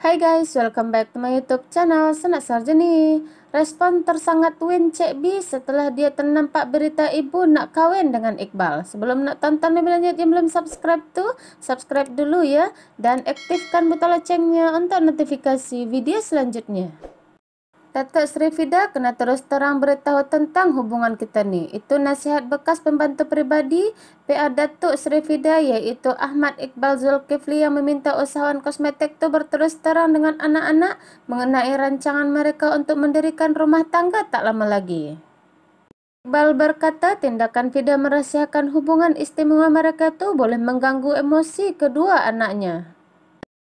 Hai guys, welcome back to my YouTube channel Senak Sarjani. Respon tersangat Win Cek B setelah dia ternampak berita ibu nak kawin dengan Iqbal. Sebelum nak tonton lebih lanjut yang belum subscribe tu, subscribe dulu ya dan aktifkan butang loncengnya untuk notifikasi video selanjutnya. Datuk Sri Fida kena terus terang beritahu tentang hubungan kita ni. Itu nasihat bekas pembantu peribadi PA Datuk Sri Fida iaitu Ahmad Iqbal Zulkifli yang meminta usahawan kosmetik tu berterus terang dengan anak-anak mengenai rancangan mereka untuk mendirikan rumah tangga tak lama lagi. Iqbal berkata tindakan Fida merahsiakan hubungan istimewa mereka tu boleh mengganggu emosi kedua anaknya.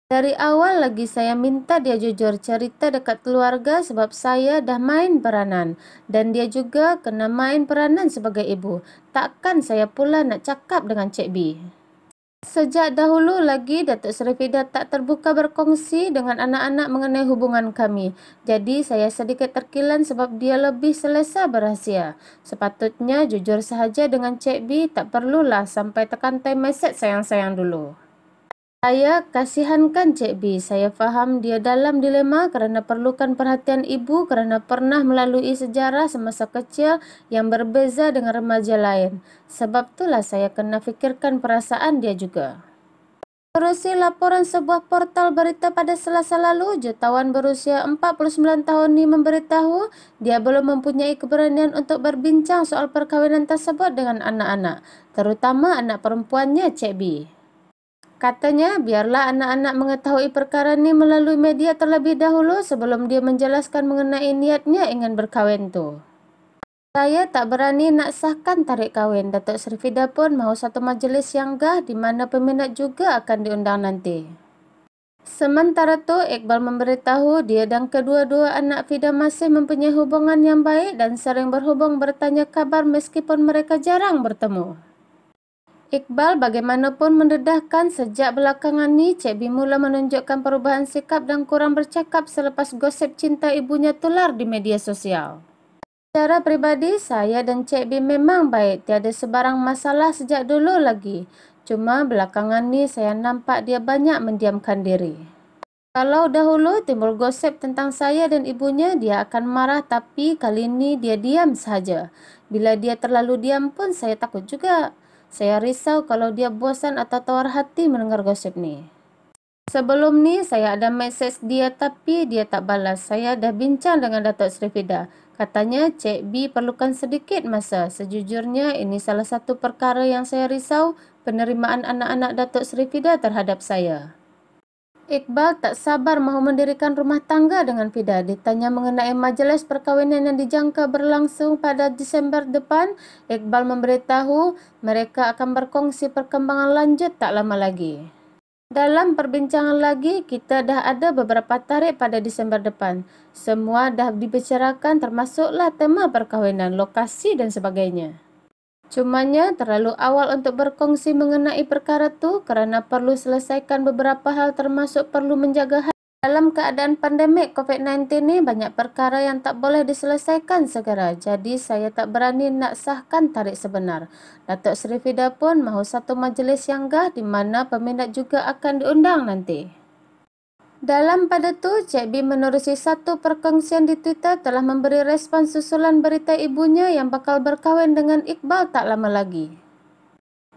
Dari awal lagi saya minta dia jujur cerita dekat keluarga sebab saya dah main peranan dan dia juga kena main peranan sebagai ibu. Takkan saya pula nak cakap dengan Cik B. Sejak dahulu lagi Datuk Seri Fida tak terbuka berkongsi dengan anak-anak mengenai hubungan kami. Jadi saya sedikit terkilan sebab dia lebih selesa berahsia. Sepatutnya jujur sahaja dengan Cik B tak perlulah sampai tekan time message sayang-sayang dulu. Saya kasihankan Cik B. Saya faham dia dalam dilema kerana perlukan perhatian ibu kerana pernah melalui sejarah semasa kecil yang berbeza dengan remaja lain. Sebab itulah saya kena fikirkan perasaan dia juga. Berusia laporan sebuah portal berita pada selasa lalu, jutawan berusia 49 tahun ini memberitahu dia belum mempunyai keberanian untuk berbincang soal perkahwinan tersebut dengan anak-anak, terutama anak perempuannya Cik B. Katanya, biarlah anak-anak mengetahui perkara ini melalui media terlebih dahulu sebelum dia menjelaskan mengenai niatnya ingin berkahwin tu. Saya tak berani nak sahkan tarik kahwin. Datuk Sri Fida pun mahu satu majlis yang gah di mana peminat juga akan diundang nanti. Sementara tu, Iqbal memberitahu dia dan kedua-dua anak Fida masih mempunyai hubungan yang baik dan sering berhubung bertanya kabar meskipun mereka jarang bertemu. Iqbal bagaimanapun mendedahkan sejak belakangan ni Cik B mula menunjukkan perubahan sikap dan kurang bercakap selepas gosip cinta ibunya tular di media sosial. Secara pribadi saya dan Cik B memang baik. Tiada sebarang masalah sejak dulu lagi. Cuma belakangan ni saya nampak dia banyak mendiamkan diri. Kalau dahulu timbul gosip tentang saya dan ibunya, dia akan marah tapi kali ini dia diam sahaja. Bila dia terlalu diam pun saya takut juga. Saya risau kalau dia bosan atau tawar hati mendengar gosip ni. Sebelum ni saya ada message dia tapi dia tak balas. Saya dah bincang dengan Datuk Sri Fida. Katanya Cik B perlukan sedikit masa. Sejujurnya ini salah satu perkara yang saya risau penerimaan anak-anak Datuk Sri Fida terhadap saya. Iqbal tak sabar mahu mendirikan rumah tangga dengan Fida. Ditanya mengenai majlis perkahwinan yang dijangka berlangsung pada Disember depan, Iqbal memberitahu mereka akan berkongsi perkembangan lanjut tak lama lagi. Dalam perbincangan lagi, kita dah ada beberapa tarikh pada Disember depan. Semua dah dibicarakan termasuklah tema perkahwinan, lokasi dan sebagainya. Cumannya terlalu awal untuk berkongsi mengenai perkara itu kerana perlu selesaikan beberapa hal termasuk perlu menjaga hati. Dalam keadaan pandemik COVID-19 ini banyak perkara yang tak boleh diselesaikan segera jadi saya tak berani nak sahkan tarik sebenar. Datuk Seri Fida pun mahu satu majlis yang gah di mana peminat juga akan diundang nanti. Dalam pada itu, Cik B menerusi satu perkongsian di Twitter telah memberi respon susulan berita ibunya yang bakal berkahwin dengan Iqbal tak lama lagi.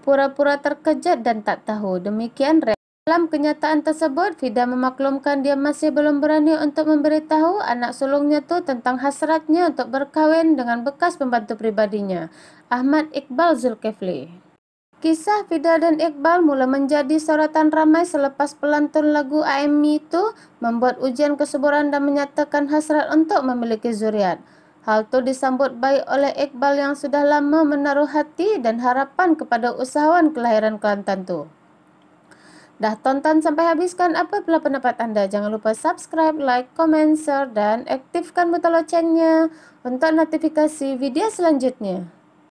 Pura-pura terkejut dan tak tahu, demikian dalam kenyataan tersebut, Fida memaklumkan dia masih belum berani untuk memberitahu anak sulungnya tu tentang hasratnya untuk berkahwin dengan bekas pembantu pribadinya, Ahmad Iqbal Zulkifli. Kisah Fida dan Iqbal mula menjadi sorotan ramai selepas pelantun lagu AMI itu membuat ujian kesuburan dan menyatakan hasrat untuk memiliki zuriat. Hal itu disambut baik oleh Iqbal yang sudah lama menaruh hati dan harapan kepada usahawan kelahiran Kelantan itu. Dah tonton sampai habiskan apa pula pendapat anda? Jangan lupa subscribe, like, komen, share dan aktifkan butang loncengnya untuk notifikasi video selanjutnya.